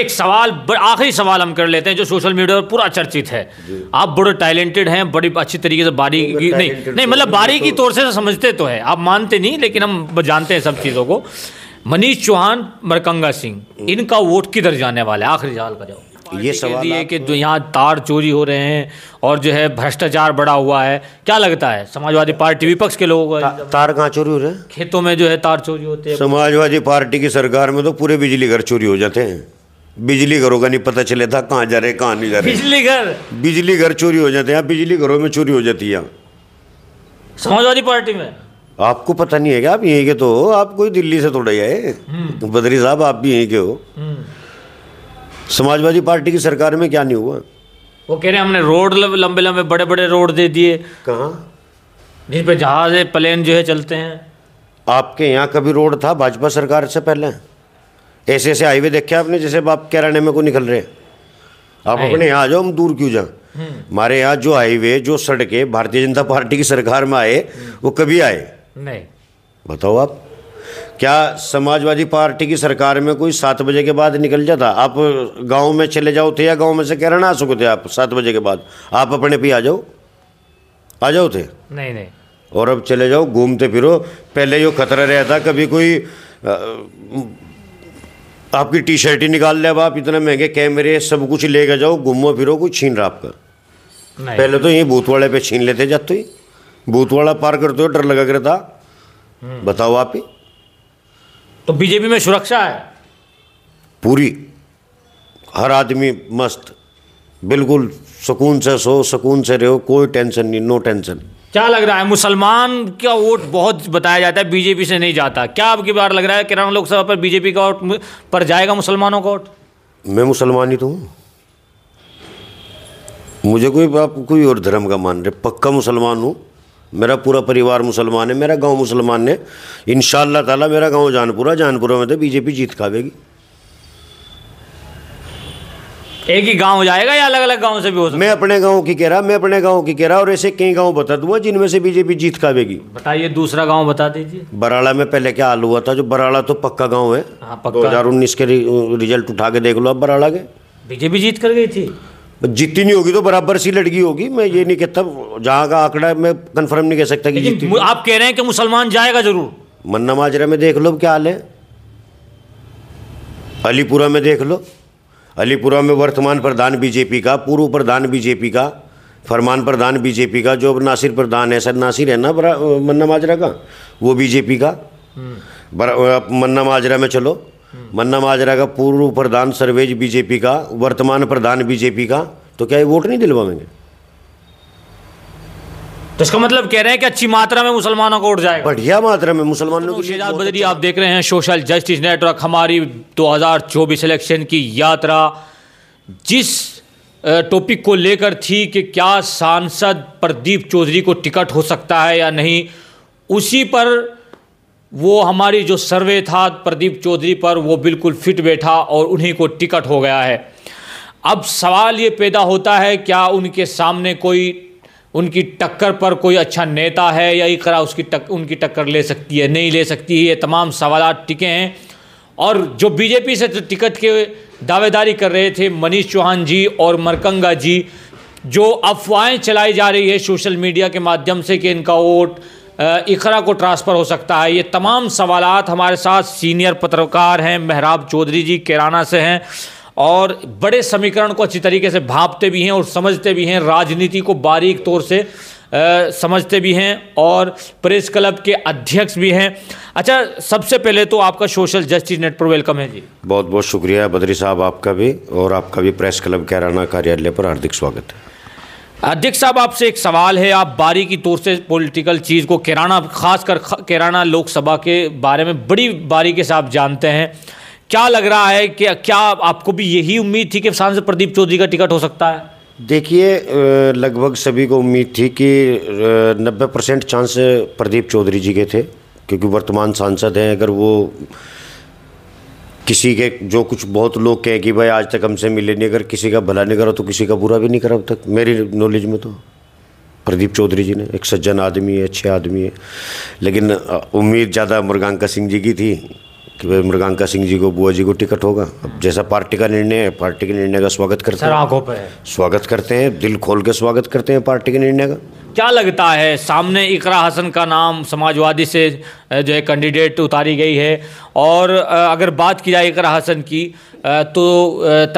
एक सवाल आखिरी सवाल हम कर लेते हैं जो सोशल मीडिया पर पूरा चर्चित है आप बड़े टैलेंटेड हैं बड़ी अच्छी तरीके से बारीकी नहीं नहीं तो मतलब बारीकी तो तौर से तो समझते तो है आप मानते नहीं लेकिन हम जानते हैं सब चीज़ों को मनीष चौहान मरकंगा सिंह इनका वोट किधर जाने वाला है आखिरी सवाल कराओ ये सवाल है कि जो यहाँ तार चोरी हो रहे हैं और जो है भ्रष्टाचार बढ़ा हुआ है क्या लगता है समाजवादी पार्टी विपक्ष के लोगों का ता, तार कहाँ चोरी हो रहे हैं खेतों में जो है तार चोरी होते हैं समाजवादी पार्टी की सरकार में तो पूरे बिजली घर चोरी हो जाते हैं बिजली घरों का नहीं पता चले था कहाँ जा रहे कहाँ नहीं जा रहे बिजली घर बिजली घर चोरी हो जाते हैं बिजली घरों में चोरी हो जाती है समाजवादी पार्टी में आपको पता नहीं है क्या आप यहीं के तो हो आप कोई दिल्ली से थोड़ा आए हम्म। बद्री साहब आप भी यहीं के हो हम्म। समाजवादी पार्टी की सरकार में क्या नहीं हुआ वो कह रहे हैं हमने रोड लंबे लंबे बड़े बड़े रोड दे दिए कहाँ जिन पर जहाज प्लेन जो है चलते हैं आपके यहाँ कभी रोड था भाजपा सरकार से पहले ऐसे ऐसे हाईवे देखे आपने जैसे बाप कैराने में को निकल रहे हैं आप अपने यहाँ आ जाओ हम दूर क्यों जाए हम्म। हमारे यहाँ जो हाईवे जो सड़कें भारतीय जनता पार्टी की सरकार में आए वो कभी आए नहीं बताओ आप क्या समाजवादी पार्टी की सरकार में कोई सात बजे के बाद निकल जाता आप गांव में चले जाओ थे या गांव में से कहना आ सको थे आप सात बजे के बाद आप अपने भी आ जाओ आ जाओ थे नहीं नहीं और अब चले जाओ घूमते फिरो पहले जो खतरा रहता कभी कोई आ, आपकी टी शर्ट ही निकाल ले अब आप इतने महंगे कैमरे सब कुछ ले कर जाओ घूमो फिरो कुछ छीन रहा आपका पहले तो यहीं भूतवाड़े पे छीन लेते जाते ही भूतवाड़ा पार करते हो डर लगा कर था हम्म। बताओ आप ही तो बीजेपी में सुरक्षा है पूरी हर आदमी मस्त बिल्कुल सुकून से सो सुकून से रहो कोई टेंशन नहीं नो टेंशन क्या लग रहा है मुसलमान का वोट बहुत बताया जाता है बीजेपी से नहीं जाता क्या आपकी बार लग रहा है किरण लोकसभा पर बीजेपी का वोट पर जाएगा मुसलमानों का वोट मैं मुसलमान ही तो हूँ मुझे कोई आप कोई और धर्म का मान रहे पक्का मुसलमान हूँ मेरा पूरा परिवार मुसलमान है मेरा गांव मुसलमान है इन ताला मेरा गांव जानपुरा जानपुरा में तो बीजेपी जीत खावेगी एक ही गांव हो जाएगा या अलग अलग गांव से भी हो सकता मैं अपने गांव की कह रहा मैं अपने गांव की कह रहा और ऐसे कई गांव बता दूंगा जिनमें से बीजेपी जीत खावेगी बताइए दूसरा गांव बता दीजिए बराड़ा में पहले क्या हाल हुआ था जो बराड़ा तो पक्का गाँव है हाँ, दो हजार उन्नीस के रिजल्ट उठा के देख लो आप बराड़ा के बीजेपी जीत कर गई थी जीती नहीं होगी तो बराबर सी लड़की होगी मैं ये नहीं कहता जहाँ का आंकड़ा मैं कंफर्म नहीं कह सकता कि आप कह रहे हैं कि मुसलमान जाएगा जरूर मन्ना माजरा में देख लो क्या हाल है अलीपुरा में देख लो अलीपुरा में वर्तमान प्रधान बीजेपी का पूर्व प्रधान बीजेपी का फरमान प्रधान बीजेपी का जो नासिर प्रधान है सर नासिर है ना मन्ना माजरा का वो बीजेपी का मन्ना माजरा में चलो मन्ना माजरा का पूर्व प्रधान सर्वेज बीजेपी का वर्तमान प्रधान बीजेपी का तो क्या ये वोट नहीं दिलवाएंगे तो इसका मतलब कह रहे हैं कि अच्छी मात्रा में मुसलमानों को उठ जाए बढ़िया मात्रा में मुसलमानों को तो शेजाद बदरी अच्छा आप देख रहे हैं सोशल जस्टिस नेटवर्क हमारी 2024 इलेक्शन की यात्रा जिस टॉपिक को लेकर थी कि क्या सांसद प्रदीप चौधरी को टिकट हो सकता है या नहीं उसी पर वो हमारी जो सर्वे था प्रदीप चौधरी पर वो बिल्कुल फिट बैठा और उन्हीं को टिकट हो गया है अब सवाल ये पैदा होता है क्या उनके सामने कोई उनकी टक्कर पर कोई अच्छा नेता है या इकरा उसकी टक उनकी टक्कर ले सकती है नहीं ले सकती है ये तमाम सवाल टिके हैं और जो बीजेपी से जो टिकट के दावेदारी कर रहे थे मनीष चौहान जी और मरकंगा जी जो अफवाहें चलाई जा रही है सोशल मीडिया के माध्यम से कि इनका वोट इकरा को ट्रांसफ़र हो सकता है ये तमाम सवालात हमारे साथ सीनियर पत्रकार हैं मेहराब चौधरी जी केराना से हैं और बड़े समीकरण को अच्छी तरीके से भापते भी हैं और समझते भी हैं राजनीति को बारीक तौर से आ, समझते भी हैं और प्रेस क्लब के अध्यक्ष भी हैं अच्छा सबसे पहले तो आपका सोशल जस्टिस नेट पर वेलकम है जी बहुत बहुत शुक्रिया बद्री साहब आपका भी और आपका भी प्रेस क्लब कैराना कार्यालय पर हार्दिक स्वागत है अध्यक्ष साहब आपसे एक सवाल है आप बारीकी तौर से पॉलिटिकल चीज़ को केराना खासकर केराना लोकसभा के बारे में बड़ी बारीकी से आप जानते हैं क्या लग रहा है कि क्या आपको भी यही उम्मीद थी कि सांसद प्रदीप चौधरी का टिकट हो सकता है देखिए लगभग सभी को उम्मीद थी कि नब्बे परसेंट चांस प्रदीप चौधरी जी के थे क्योंकि वर्तमान सांसद हैं अगर वो किसी के जो कुछ बहुत लोग कहें कि भाई आज तक हमसे मिले नहीं अगर किसी का भला नहीं करा तो किसी का बुरा भी नहीं करा अब तक मेरी नॉलेज में तो प्रदीप चौधरी जी ने एक सज्जन आदमी है अच्छे आदमी है लेकिन उम्मीद ज़्यादा मुर्गांका सिंह जी की थी कि भाई मृगांका सिंह जी को बुआ जी को टिकट होगा अब जैसा पार्टी का निर्णय है पार्टी के निर्णय का स्वागत करते हैं आंखों पर स्वागत करते हैं दिल खोल के स्वागत करते हैं पार्टी के निर्णय का क्या लगता है सामने इकरा हसन का नाम समाजवादी से जो है कैंडिडेट उतारी गई है और अगर बात की जाए इकरा हसन की तो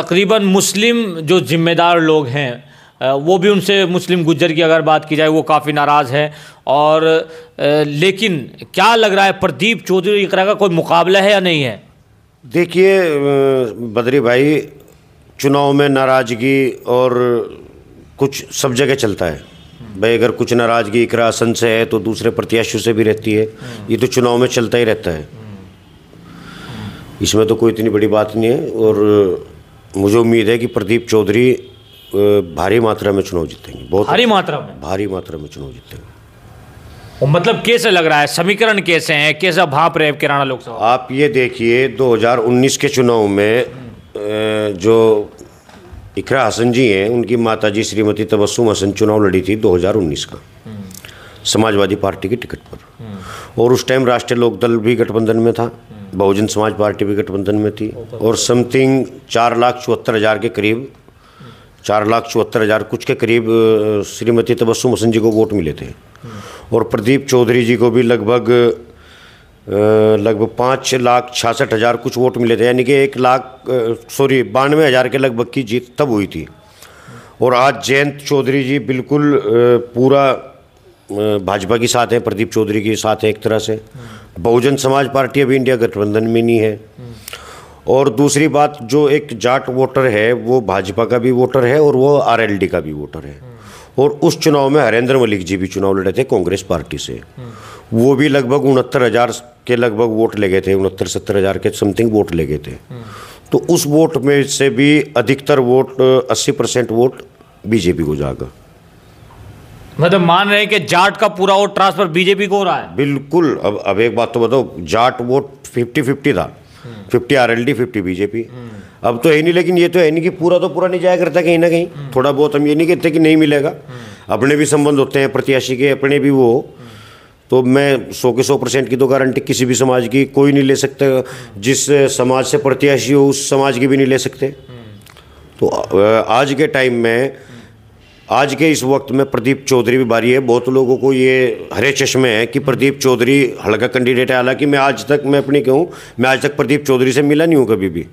तकरीबन मुस्लिम जो जिम्मेदार लोग हैं वो भी उनसे मुस्लिम गुज्जर की अगर बात की जाए वो काफ़ी नाराज़ हैं और लेकिन क्या लग रहा है प्रदीप चौधरी इकरा का कोई मुकाबला है या नहीं है देखिए बद्री भाई चुनाव में नाराज़गी और कुछ सब जगह चलता है भाई अगर कुछ नाराज़गी इकरा आसन से है तो दूसरे प्रत्याशियों से भी रहती है ये तो चुनाव में चलता ही रहता है इसमें तो कोई इतनी बड़ी बात नहीं है और मुझे उम्मीद है कि प्रदीप चौधरी भारी मात्रा में चुनाव जीतेंगे बहुत भारी मात्रा में भारी मात्रा में चुनाव जीतेंगे मतलब कैसे लग रहा है समीकरण कैसे हैं कैसा भाप रहे किराना लोकसभा आप ये देखिए 2019 के चुनाव में जो इकरा हसन जी हैं उनकी माताजी श्रीमती तबस्सुम हसन चुनाव लड़ी थी 2019 का समाजवादी पार्टी के टिकट पर और उस टाइम राष्ट्रीय लोकदल भी गठबंधन में था बहुजन समाज पार्टी भी गठबंधन में थी और समथिंग चार लाख चौहत्तर हज़ार के करीब चार लाख चौहत्तर हज़ार कुछ के करीब श्रीमती तबस्सुम हसन जी को वोट मिले थे और प्रदीप चौधरी जी को भी लगभग लगभग पाँच लाख छियासठ हज़ार कुछ वोट मिले थे यानी कि एक लाख सॉरी बानवे हज़ार के लगभग की जीत तब हुई थी और आज जयंत चौधरी जी बिल्कुल पूरा भाजपा के साथ हैं प्रदीप चौधरी के साथ हैं एक तरह से बहुजन समाज पार्टी अभी इंडिया गठबंधन में नहीं है और दूसरी बात जो एक जाट वोटर है वो भाजपा का भी वोटर है और वो आरएलडी का भी वोटर है और उस चुनाव में हरेंद्र मलिक जी भी चुनाव लड़े थे कांग्रेस पार्टी से वो भी लगभग उनहत्तर हज़ार के लगभग वोट ले गए थे उनहत्तर सत्तर हज़ार के समथिंग वोट ले गए थे तो उस वोट में से भी अधिकतर वोट अस्सी परसेंट वोट बीजेपी को जाएगा मतलब मान रहे हैं कि जाट का पूरा वोट ट्रांसफर बीजेपी को हो रहा है बिल्कुल अब अब एक बात तो बताओ जाट वोट फिफ्टी फिफ्टी था fifty R L D fifty BJP अब तो है नहीं लेकिन ये तो है नहीं कि पूरा तो पूरा नहीं जाया करता कहीं ना कहीं थोड़ा बहुत हम ये नहीं कहते कि नहीं मिलेगा अपने भी संबंध होते हैं प्रत्याशी के अपने भी वो तो मैं सौ के सौ परसेंट की तो गारंटी किसी भी समाज की कोई नहीं ले सकता जिस समाज से प्रत्याशी हो उस समाज की भी नहीं ले सकते तो आज के टाइम में आज के इस वक्त में प्रदीप चौधरी भी भारी है बहुत लोगों को ये हरे चश्मे हैं कि प्रदीप चौधरी हल्का कैंडिडेट है हालांकि मैं आज तक मैं अपनी कहूँ मैं आज तक प्रदीप चौधरी से मिला नहीं हूँ कभी भी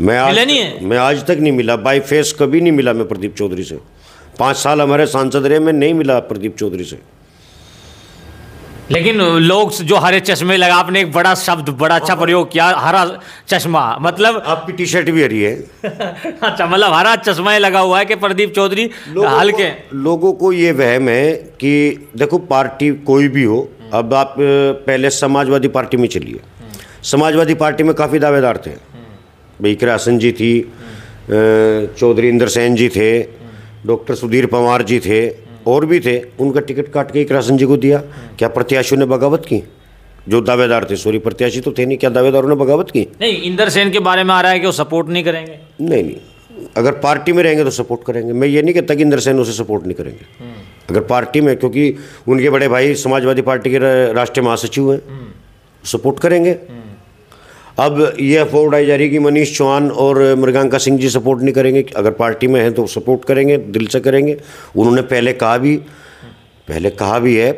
मैं आज नहीं है। मैं आज तक नहीं मिला बाई फेस कभी नहीं मिला मैं प्रदीप चौधरी से पाँच साल हमारे सांसद रहे मैं नहीं मिला प्रदीप चौधरी से लेकिन लोग जो हरे चश्मे लगा आपने एक बड़ा शब्द बड़ा अच्छा प्रयोग किया हरा चश्मा मतलब आपकी टी शर्ट भी हरी है अच्छा मतलब हरा चश्मा लगा हुआ है कि प्रदीप चौधरी हल्के लोगों को ये वहम है कि देखो पार्टी कोई भी हो अब आप पहले समाजवादी पार्टी में चलिए समाजवादी पार्टी में काफ़ी दावेदार थे भाई किरासन जी थी चौधरी इंद्र सेन जी थे डॉक्टर सुधीर पंवार जी थे और भी थे उनका टिकट काट के एक राशन जी को दिया क्या प्रत्याशियों ने बगावत की जो दावेदार थे सॉरी प्रत्याशी तो थे नहीं क्या दावेदारों ने बगावत की नहीं इंदर सेन के बारे में आ रहा है कि वो सपोर्ट नहीं करेंगे नहीं नहीं अगर पार्टी में रहेंगे तो सपोर्ट करेंगे मैं ये नहीं कहता कि इंदर सेन उसे सपोर्ट नहीं करेंगे हम्म। अगर पार्टी में क्योंकि उनके बड़े भाई समाजवादी पार्टी के राष्ट्रीय महासचिव हैं हम्म। सपोर्ट करेंगे हम्म। अब ये अफोर्ड आई जा रही है कि मनीष चौहान और मृगांका सिंह जी सपोर्ट नहीं करेंगे अगर पार्टी में हैं तो सपोर्ट करेंगे दिल से करेंगे उन्होंने पहले कहा भी पहले कहा भी है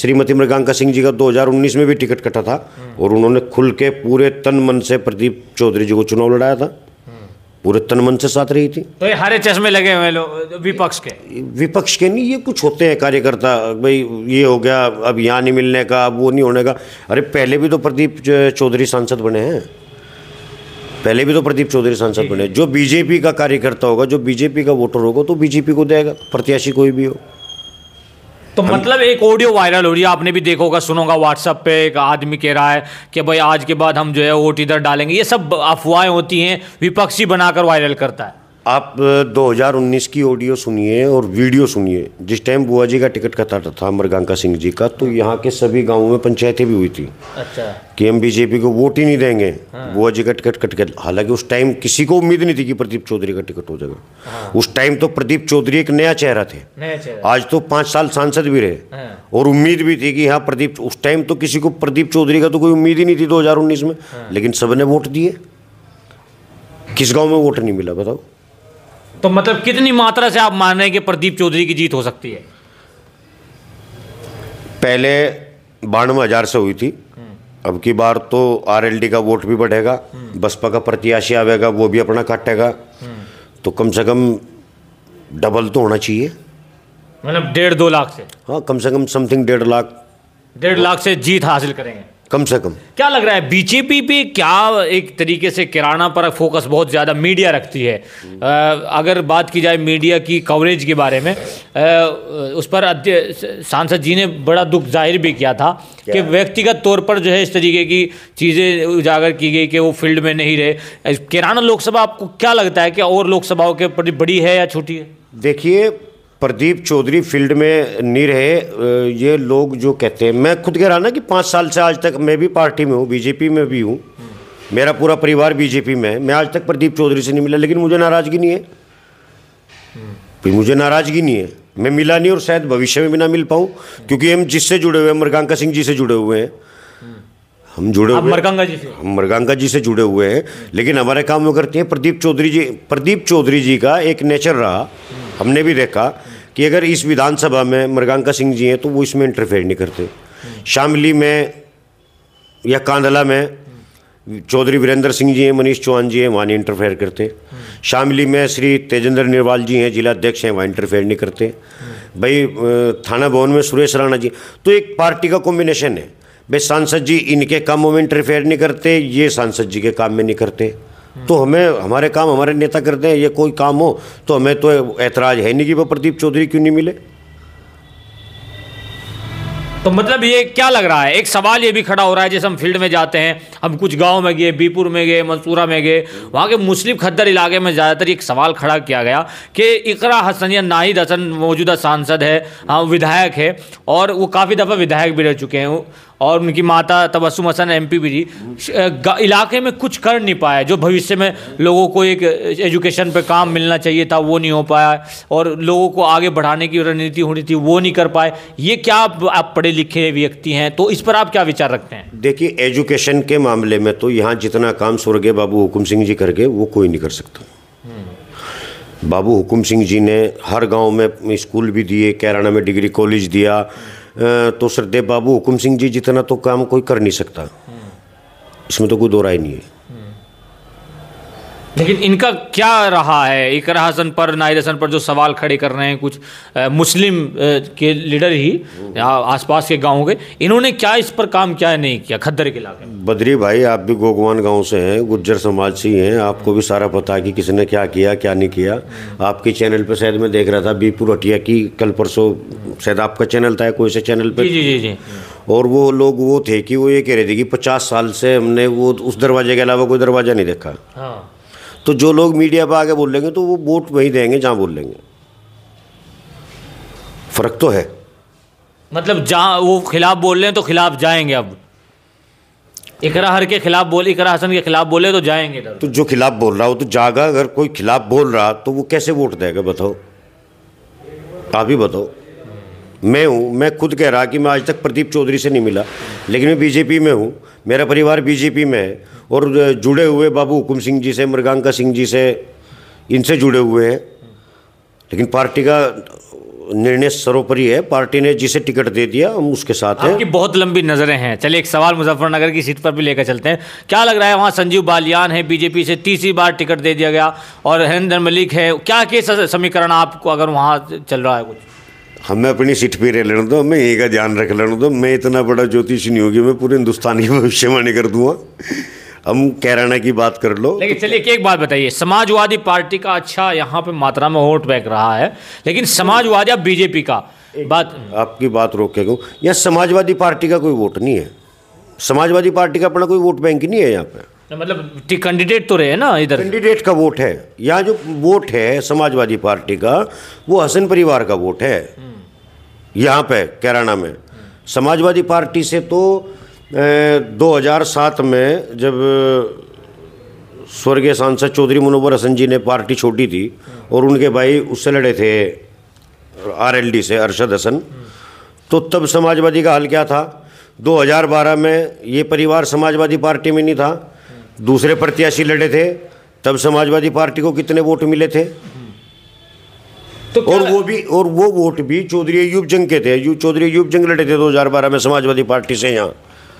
श्रीमती मृगांका सिंह जी का 2019 में भी टिकट कटा था और उन्होंने खुल के पूरे तन मन से प्रदीप चौधरी जी को चुनाव लड़ाया था पूरे तन मन से साथ रही थी तो ये हरे चश्मे लगे हुए लोग विपक्ष के विपक्ष के नहीं ये कुछ होते हैं कार्यकर्ता भाई ये हो गया अब यहाँ नहीं मिलने का अब वो नहीं होने का अरे पहले भी तो प्रदीप चौधरी सांसद बने हैं पहले भी तो प्रदीप चौधरी सांसद बने जो बीजेपी का कार्यकर्ता होगा जो बीजेपी का वोटर होगा तो बीजेपी को देगा प्रत्याशी कोई भी हो तो मतलब एक ऑडियो वायरल हो रही है आपने भी देखोगा होगा सुनोगा व्हाट्सअप पे एक आदमी कह रहा है कि भाई आज के बाद हम जो है वोट इधर डालेंगे ये सब अफवाहें होती हैं विपक्षी बनाकर वायरल करता है आप 2019 की ऑडियो सुनिए और वीडियो सुनिए जिस टाइम बुआ जी का टिकट कटा था मृगांका सिंह जी का तो यहाँ के सभी गाँव में पंचायतें भी हुई थी अच्छा कि हम बीजेपी को वोट ही नहीं देंगे हाँ। बुआ जी का टिकट कट गया हालांकि उस टाइम किसी को उम्मीद नहीं थी कि प्रदीप चौधरी का टिकट हो जाएगा हाँ। उस टाइम तो प्रदीप चौधरी एक नया चेहरा थे नया आज तो पाँच साल सांसद भी रहे हाँ। और उम्मीद भी थी कि हाँ प्रदीप उस टाइम तो किसी को प्रदीप चौधरी का तो कोई उम्मीद ही नहीं थी दो में हाँ। लेकिन सब ने वोट दिए किस गाँव में वोट नहीं मिला बताओ तो मतलब कितनी मात्रा से आप मान रहे हैं कि प्रदीप चौधरी की जीत हो सकती है पहले बानवे हजार से हुई थी हम्म। अब की बार तो आरएलडी का वोट भी बढ़ेगा हम्म। बसपा का प्रत्याशी आवेगा वो भी अपना काटेगा हम्म। तो कम से कम डबल तो होना चाहिए मतलब डेढ़ दो लाख से हाँ कम से कम समथिंग डेढ़ लाख डेढ़ लाख से जीत हासिल करेंगे कम से कम क्या लग रहा है बीजेपी पे क्या एक तरीके से किराना पर फोकस बहुत ज़्यादा मीडिया रखती है आ, अगर बात की जाए मीडिया की कवरेज के बारे में आ, उस पर सांसद जी ने बड़ा दुख जाहिर भी किया था कि व्यक्तिगत तौर पर जो है इस तरीके की चीज़ें उजागर की गई कि वो फील्ड में नहीं रहे किराना लोकसभा आपको क्या लगता है कि और लोकसभाओं के प्रति बड़ी है या छोटी है देखिए प्रदीप चौधरी फील्ड में नहीं रहे ये लोग जो कहते हैं मैं खुद कह रहा ना कि पाँच साल से आज तक मैं भी पार्टी में हूँ बीजेपी में भी हूँ मेरा पूरा परिवार बीजेपी में है मैं आज तक प्रदीप चौधरी से नहीं मिला लेकिन मुझे नाराज़गी नहीं है मुझे नाराज़गी नहीं है मैं मिला नहीं और शायद भविष्य में भी ना मिल पाऊँ क्योंकि हम जिससे जुड़े हुए हैं मृगांका सिंह जी से जुड़े हुए हैं हम जुड़े हुए मरगंगा जी से हम मृगांका जी से जुड़े हुए हैं लेकिन हमारे काम वो करते हैं प्रदीप चौधरी जी प्रदीप चौधरी जी का एक नेचर रहा हमने भी देखा कि अगर इस विधानसभा में मृगंका सिंह जी हैं तो वो इसमें इंटरफेयर नहीं करते शामली में या कांदला में चौधरी वीरेंद्र सिंह जी हैं मनीष चौहान जी हैं वहाँ नहीं इंटरफेयर करते शामली में श्री तेजेंद्र निर्वाल जी हैं जिला अध्यक्ष हैं वहाँ इंटरफेयर नहीं करते भाई थाना भवन में सुरेश राणा जी तो एक पार्टी का कॉम्बिनेशन है भाई सांसद जी इनके कामों में इंटरफेयर नहीं करते ये सांसद जी के काम में नहीं करते तो हमें हमारे काम हमारे नेता करते हैं ये कोई काम हो तो हमें तो ऐतराज है नहीं कि वो प्रदीप चौधरी क्यों नहीं मिले तो मतलब ये क्या लग रहा है एक सवाल ये भी खड़ा हो रहा है जैसे हम फील्ड में जाते हैं हम कुछ गांव में गए बीपुर में गए मंसूरा में गए वहाँ के मुस्लिम खद्दर इलाके में ज़्यादातर एक सवाल खड़ा किया गया कि इकरा हसन या नाहिद हसन मौजूदा सांसद है हाँ विधायक है और वो काफ़ी दफ़ा विधायक भी रह चुके हैं और उनकी माता तबसुम हसन एम पी भी इलाके में कुछ कर नहीं पाया जो भविष्य में लोगों को एक एजुकेशन पर काम मिलना चाहिए था वो नहीं हो पाया और लोगों को आगे बढ़ाने की रणनीति होनी थी वो नहीं कर पाए ये क्या आप पढ़े लिखे व्यक्ति हैं तो इस पर आप क्या विचार रखते हैं देखिए एजुकेशन के मामले में तो यहाँ जितना काम स्वर्गीय बाबू हुकुम सिंह जी करके वो कोई नहीं कर सकता बाबू हुकुम सिंह जी ने हर गांव में स्कूल भी दिए कैराना में डिग्री कॉलेज दिया तो सरदेव बाबू हुकुम सिंह जी जितना तो काम कोई कर नहीं सकता इसमें तो कोई दो राय नहीं है लेकिन इनका क्या रहा है इकर हसन पर नाइल हसन पर जो सवाल खड़े कर रहे हैं कुछ आ, मुस्लिम आ, के लीडर ही आसपास के गाँव के इन्होंने क्या इस पर काम क्या नहीं किया खद्दर के इलाके बद्री भाई आप भी गोगवान गांव से हैं गुज्जर समाज से ही हैं आपको भी सारा पता है कि किसने क्या किया क्या नहीं किया आपके चैनल पर शायद मैं देख रहा था बीपुर हटिया की कल परसों शायद आपका चैनल था कोई से चैनल पर जी जी जी और वो लोग वो थे कि वो ये कह रहे थे कि पचास साल से हमने वो उस दरवाजे के अलावा कोई दरवाज़ा नहीं देखा हाँ तो जो लोग मीडिया पर आगे बोलेंगे तो वो वोट वहीं देंगे जहाँ बोलेंगे फ़र्क तो है मतलब जहाँ वो खिलाफ बोल रहे हैं तो खिलाफ जाएंगे अब इकरा हर के खिलाफ बोले इकरा हसन के खिलाफ बोले तो जाएंगे तो जो खिलाफ बोल रहा हो तो जागा अगर कोई खिलाफ बोल रहा तो वो कैसे वोट देगा बताओ आप ही बताओ मैं हूँ मैं खुद कह रहा कि मैं आज तक प्रदीप चौधरी से नहीं मिला लेकिन मैं बीजेपी में हूँ मेरा परिवार बीजेपी में है और जुड़े हुए बाबू हुकुम सिंह जी से मृगांका सिंह जी से इनसे जुड़े हुए हैं लेकिन पार्टी का निर्णय सर्वोपरि है पार्टी ने जिसे टिकट दे दिया हम उसके साथ हैं आपकी बहुत लंबी नजरें हैं चलिए एक सवाल मुजफ्फरनगर की सीट पर भी लेकर चलते हैं क्या लग रहा है वहाँ संजीव बालियान है बीजेपी से तीसरी बार टिकट दे दिया गया और हरेंद्र मलिक है क्या के समीकरण आपको अगर वहाँ चल रहा है कुछ हमें अपनी सीट पर रह लेना दो हमें यही का ध्यान रख लेना दो मैं इतना बड़ा ज्योतिष नहीं होगी मैं पूरे हिंदुस्तान की भविष्यवाणी कर दूंगा हम कैराना की बात कर लो लेकिन चलिए एक बात बताइए समाजवादी पार्टी का अच्छा यहाँ पे मात्रा में वोट बैक रहा है लेकिन समाजवादी या बीजेपी का बात आपकी बात रोके गो यहाँ समाजवादी पार्टी का कोई वोट नहीं है समाजवादी पार्टी का अपना कोई वोट बैंक नहीं है यहाँ पे मतलब कैंडिडेट तो रहे ना इधर कैंडिडेट का वोट है यहाँ जो वोट है समाजवादी पार्टी का वो हसन परिवार का वोट है यहाँ पे कैराना में समाजवादी पार्टी से तो 2007 में जब स्वर्गीय सांसद चौधरी मनोवर हसन जी ने पार्टी छोड़ी थी और उनके भाई उससे लड़े थे आरएलडी से अरशद हसन तो तब समाजवादी का हल क्या था 2012 में ये परिवार समाजवादी पार्टी में नहीं था दूसरे प्रत्याशी लड़े थे तब समाजवादी पार्टी को कितने वोट मिले थे तो और वो भी और वो वोट भी चौधरी युवजंग के थे चौधरी युवजंग लड़े थे 2012 में समाजवादी पार्टी से यहाँ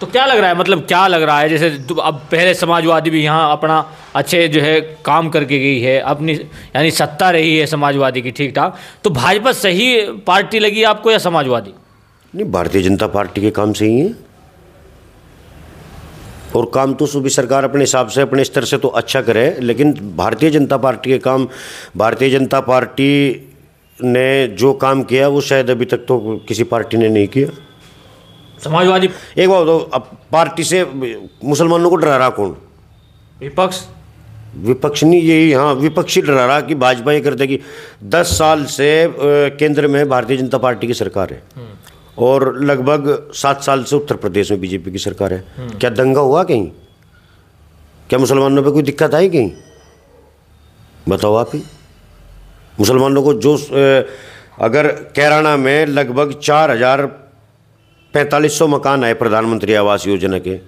तो क्या लग रहा है मतलब क्या लग रहा है जैसे अब पहले समाजवादी भी यहाँ अपना अच्छे जो है काम करके गई है अपनी यानी सत्ता रही है समाजवादी की ठीक ठाक तो भाजपा सही पार्टी लगी आपको या समाजवादी नहीं भारतीय जनता पार्टी के काम सही है और काम तो सूबी सरकार अपने हिसाब से अपने स्तर से तो अच्छा करे लेकिन भारतीय जनता पार्टी के काम भारतीय जनता पार्टी ने जो काम किया वो शायद अभी तक तो किसी पार्टी ने नहीं किया समाजवादी एक बात तो अब पार्टी से मुसलमानों को डरा रहा कौन विपक्ष विपक्ष नहीं यही हाँ विपक्षी डरा रहा कि भाजपा ये कर देगी दस साल से केंद्र में भारतीय जनता पार्टी की सरकार है हम्म। और लगभग सात साल से उत्तर प्रदेश में बीजेपी की सरकार है हम्म। क्या दंगा हुआ कहीं क्या मुसलमानों पे कोई दिक्कत आई कहीं बताओ आप ही मुसलमानों को जो अगर कैराना में लगभग चार हज़ार पैंतालीस सौ मकान आए प्रधानमंत्री आवास योजना के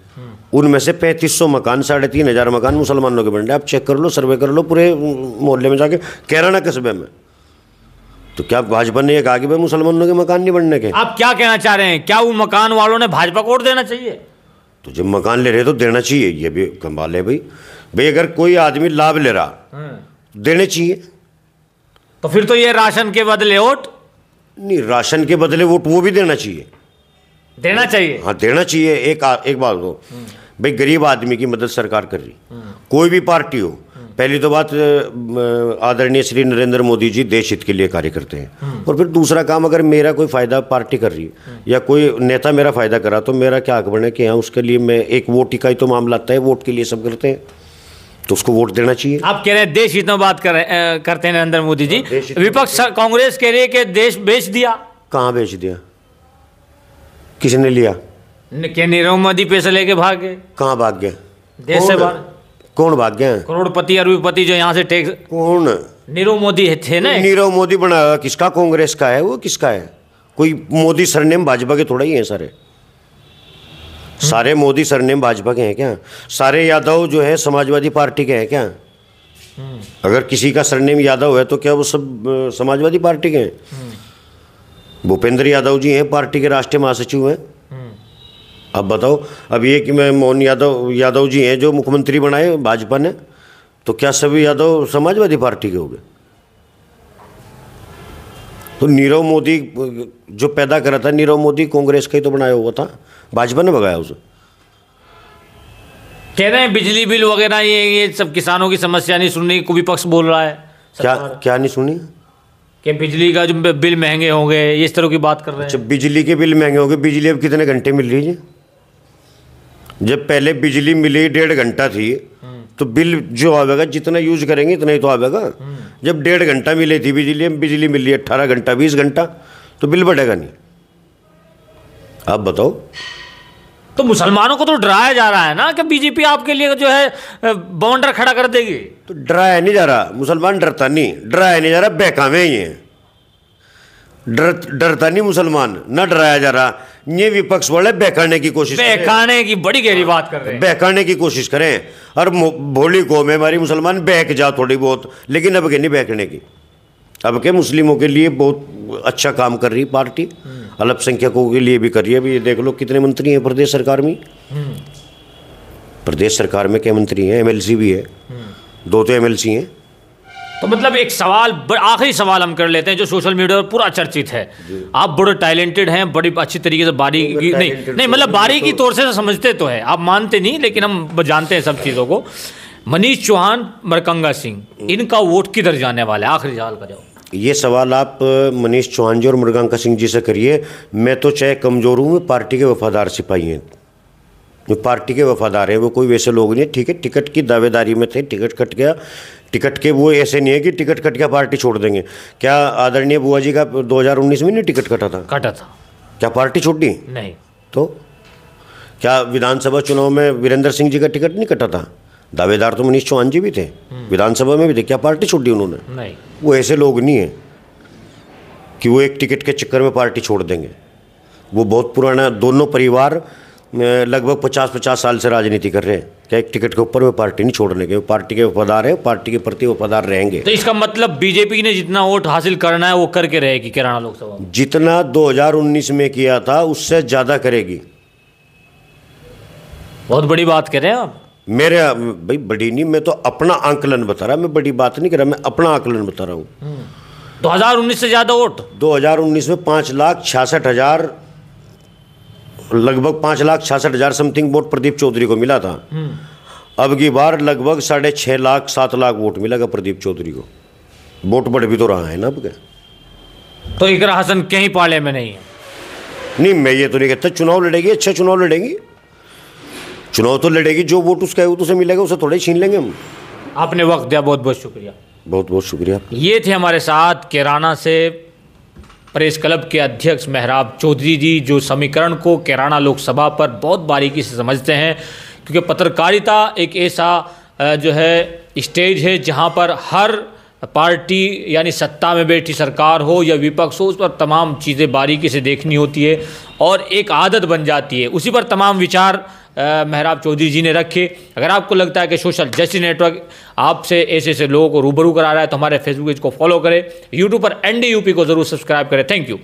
उनमें से पैंतीस सौ मकान साढ़े तीन हज़ार मकान मुसलमानों के बन रहे आप चेक कर लो सर्वे कर लो पूरे मोहल्ले में जाके केराना कस्बे में तो क्या भाजपा ने एक कहा कि भाई मुसलमानों के मकान नहीं बनने के आप क्या कहना चाह रहे हैं क्या वो मकान वालों ने भाजपा को वोट देना चाहिए तो जब मकान ले रहे तो देना चाहिए ये भी कमाल है भाई भाई अगर कोई आदमी लाभ ले रहा हम्म। देने चाहिए तो फिर तो ये राशन के बदले वोट नहीं राशन के बदले वोट वो भी देना चाहिए देना चाहिए हाँ देना चाहिए एक आ, एक बात हो भाई गरीब आदमी की मदद सरकार कर रही कोई भी पार्टी हो पहली तो बात आदरणीय श्री नरेंद्र मोदी जी देश हित के लिए कार्य करते हैं और फिर दूसरा काम अगर मेरा कोई फ़ायदा पार्टी कर रही है या कोई नेता मेरा फ़ायदा करा तो मेरा क्या हक है कि हाँ उसके लिए मैं एक वोट इकाई तो मामला आता है वोट के लिए सब करते हैं तो उसको वोट देना चाहिए आप कह रहे हैं देश हित में बात कर रहे करते हैं नरेंद्र मोदी जी हाँ, विपक्ष कांग्रेस कह रही है कि देश बेच दिया कहाँ बेच दिया किसने लिया के नीरव मोदी पैसे लेके गए कहाँ भाग गए देश से बाहर कौन भाग गए करोड़पति अरबपति जो यहाँ से टैक्स कौन नीरव मोदी थे ना नीरव मोदी बनाया किसका कांग्रेस का है वो किसका है कोई मोदी सरनेम भाजपा के थोड़ा ही है सारे सारे मोदी सरनेम भाजपा के हैं क्या सारे यादव जो है समाजवादी पार्टी के हैं क्या हम्म। अगर किसी का सरनेम यादव है तो क्या वो सब समाजवादी पार्टी के हैं भूपेंद्र यादव जी हैं पार्टी के राष्ट्रीय महासचिव हैं हम्म। अब बताओ अब ये कि मैं मोहन यादव यादव जी हैं जो मुख्यमंत्री बनाए भाजपा ने तो क्या सभी यादव समाजवादी पार्टी के हो गए तो नीरव मोदी जो पैदा करा था नीरव मोदी कांग्रेस का ही तो बनाया हुआ था भाजपा ने भगाया उसे कह रहे हैं बिजली बिल वगैरह ये ये सब किसानों की समस्या नहीं सुननी को विपक्ष बोल रहा है क्या क्या नहीं सुनी कि बिजली का जो बिल महंगे होंगे इस तरह की बात कर रहे अच्छा, हैं अच्छा बिजली के बिल महंगे होंगे बिजली अब कितने घंटे मिल रही है जब पहले बिजली मिली डेढ़ घंटा थी हम्म। तो बिल जो आवेगा जितना यूज करेंगे इतना ही तो आवेगा हम्म। जब डेढ़ घंटा मिली थी बिजली अब बिजली मिली अट्ठारह घंटा बीस घंटा तो बिल बढ़ेगा नहीं आप बताओ तो मुसलमानों को तो डराया जा रहा है ना कि बीजेपी आपके लिए जो है बाउंडर खड़ा कर देगी तो डराया नहीं जा रहा मुसलमान डरता नहीं डराया नहीं जा रहा बेकामे ये डर डरता नहीं मुसलमान न डराया जा रहा ये विपक्ष वाले बहकाने की कोशिश बहकाने की बड़ी गहरी हाँ। बात कर रहे हैं बहकाने की कोशिश करें और भोली को में हमारी मुसलमान बहक जा थोड़ी बहुत लेकिन अब के नहीं बहकने की अब के मुस्लिमों के लिए बहुत अच्छा काम कर रही पार्टी हम्म। अल्पसंख्यकों के लिए भी करिए अभी देख लो कितने मंत्री हैं प्रदेश सरकार में हम्म। प्रदेश सरकार में क्या मंत्री हैं एमएलसी भी है हम्म। दो तो एमएलसी हैं तो मतलब एक सवाल आखिरी सवाल हम कर लेते हैं जो सोशल मीडिया पर पूरा चर्चित है आप बड़े टैलेंटेड हैं बड़ी अच्छी तरीके से बारीकी नहीं नहीं तो मतलब बारीकी तो की तौर से समझते तो है आप मानते नहीं लेकिन हम जानते हैं सब चीज़ों को मनीष चौहान मरकंगा सिंह हम्म। इनका वोट किधर जाने वाला है आखिरी सवाल करो ये सवाल आप मनीष चौहान जी और मृगांका सिंह जी से करिए मैं तो चाहे कमज़ोर हूँ मैं पार्टी के वफादार सिपाही हैं जो पार्टी के वफादार हैं वो कोई वैसे लोग नहीं ठीक है टिकट की दावेदारी में थे टिकट कट गया टिकट के वो ऐसे नहीं है कि टिकट कट गया पार्टी छोड़ देंगे क्या आदरणीय बुआ जी का 2019 में नहीं टिकट कटा था कटा था क्या पार्टी दी नहीं तो क्या विधानसभा चुनाव में वीरेंद्र सिंह जी का टिकट नहीं कटा था दावेदार तो मनीष चौहान जी भी थे हम्म। विधानसभा में भी थे क्या पार्टी छोड़ दी उन्होंने वो ऐसे लोग नहीं है कि वो एक टिकट के चक्कर में पार्टी छोड़ देंगे वो बहुत पुराना दोनों परिवार लगभग पचास पचास साल से राजनीति कर रहे हैं क्या एक टिकट के ऊपर वे पार्टी नहीं छोड़ने के पार्टी के वफादार है पार्टी के प्रति वफादार रहेंगे तो इसका मतलब बीजेपी ने जितना वोट हासिल करना है वो करके रहेगी किराना लोकसभा जितना 2019 में किया था उससे ज़्यादा करेगी बहुत बड़ी बात कह रहे हैं आप मेरे भाई बड़ी नहीं मैं तो अपना आंकलन बता रहा मैं बड़ी बात नहीं कर रहा मैं अपना आंकलन बता रहा हूँ 2019 हम्म। से ज़्यादा वोट 2019 में पांच लाख छियासठ हज़ार लगभग पांच लाख छियासठ हज़ार समथिंग वोट प्रदीप चौधरी को मिला था हम्म। अब की बार लगभग साढ़े छह लाख सात लाख वोट मिलेगा प्रदीप चौधरी को वोट बढ़ भी तो रहा है ना अब क्या तो इकरा हसन कहीं पाले में नहीं है नहीं मैं ये तो नहीं कहता चुनाव लड़ेगी अच्छे चुनाव लड़ेंगी चुनाव तो लड़ेगी जो वोट उसका वो तो उसे मिलेगा उसे थोड़े छीन लेंगे हम आपने वक्त दिया बहुत बहुत शुक्रिया बहुत बहुत शुक्रिया ये थे हमारे साथ केराना से प्रेस क्लब के अध्यक्ष मेहराब चौधरी जी जो समीकरण को केराना लोकसभा पर बहुत बारीकी से समझते हैं क्योंकि पत्रकारिता एक ऐसा जो है स्टेज है जहाँ पर हर पार्टी यानी सत्ता में बैठी सरकार हो या विपक्ष हो उस पर तमाम चीज़ें बारीकी से देखनी होती है और एक आदत बन जाती है उसी पर तमाम विचार महराब चौधरी जी ने रखे अगर आपको लगता है कि सोशल जस्टिस नेटवर्क आपसे ऐसे ऐसे लोगों को रूबरू करा रहा है तो हमारे फेसबुक पेज को फॉलो करें यूट्यूब पर एन को ज़रूर सब्सक्राइब करें थैंक यू